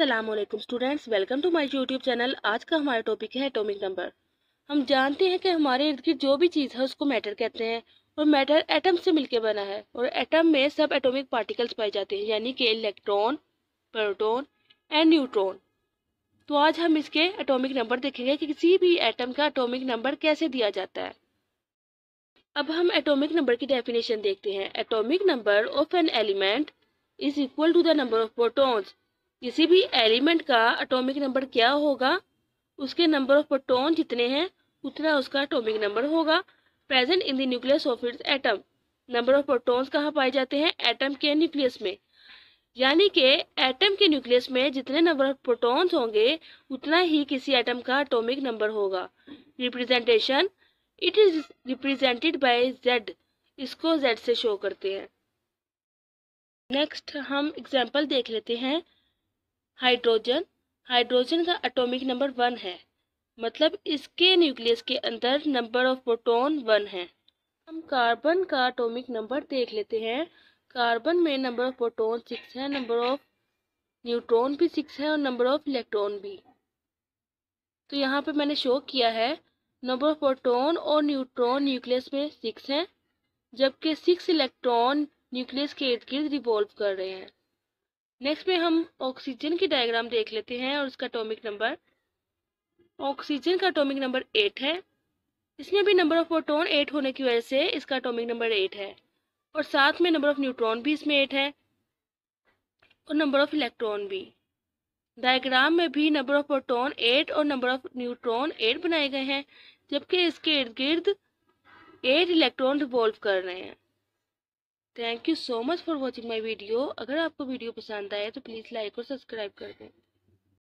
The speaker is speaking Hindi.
Aslam students welcome to my YouTube channel आज का हमारा टॉपिक है एटॉमिक नंबर हम जानते हैं कि हमारे इर्द गिर्द जो भी चीज़ है उसको मैटर कहते हैं और मैटर एटम से मिलकर बना है और एटम में सब एटॉमिक पार्टिकल्स पाए जाते हैं यानी कि इलेक्ट्रॉन प्रोटॉन एंड न्यूट्रॉन तो आज हम इसके एटॉमिक नंबर देखेंगे कि किसी भी एटम का एटॉमिक नंबर कैसे दिया जाता है अब हम एटॉमिक नंबर की डेफिनेशन देखते हैं atomic number of an element is equal to the number of protons किसी भी एलिमेंट का अटोमिक नंबर क्या होगा उसके नंबर ऑफ प्रोटॉन जितने हैं उतना उसका अटोमिक नंबर होगा present in the nucleus of its atom number of protons कहाँ पाए जाते हैं एटम के न्यूक्लियस में यानी कि एटम के न्यूक्लियस में जितने नंबर ऑफ प्रोटॉन्स होंगे उतना ही किसी एटम का अटोमिक नंबर होगा representation it is represented by Z इसको जेड से शो करते हैं नेक्स्ट हम एग्जाम्पल देख लेते हैं हाइड्रोजन हाइड्रोजन का एटॉमिक नंबर वन है मतलब इसके न्यूक्लियस के अंदर नंबर ऑफ प्रोटॉन वन है हम कार्बन का एटॉमिक नंबर देख लेते हैं कार्बन में नंबर ऑफ प्रोटॉन सिक्स है नंबर ऑफ न्यूट्रॉन भी सिक्स है और नंबर ऑफ इलेक्ट्रॉन भी तो यहाँ पे मैंने शो किया है नंबर ऑफ प्रोटॉन और न्यूट्रॉन न्यूक्लियस में सिक्स हैं जबकि सिक्स इलेक्ट्रॉन न्यूक्लियस के इर्द गिर्द रिवॉल्व कर रहे हैं नेक्स्ट में हम ऑक्सीजन की डायग्राम देख लेते हैं और उसका अटोमिक नंबर ऑक्सीजन का अटोमिक नंबर एट है इसमें भी नंबर ऑफ प्रोटोन एट होने की वजह से इसका अटोमिक नंबर एट है और साथ में नंबर ऑफ न्यूट्रॉन भी इसमें एट है और नंबर ऑफ इलेक्ट्रॉन भी डायग्राम में भी नंबर ऑफ प्रोटोन एट और नंबर ऑफ न्यूट्रॉन एट बनाए गए हैं जबकि इसके इर्द गिर्द एट इलेक्ट्रॉन रिवॉल्व कर रहे हैं thank you so much for watching my video अगर आपको वीडियो पसंद आए तो प्लीज़ लाइक और सब्सक्राइब कर दें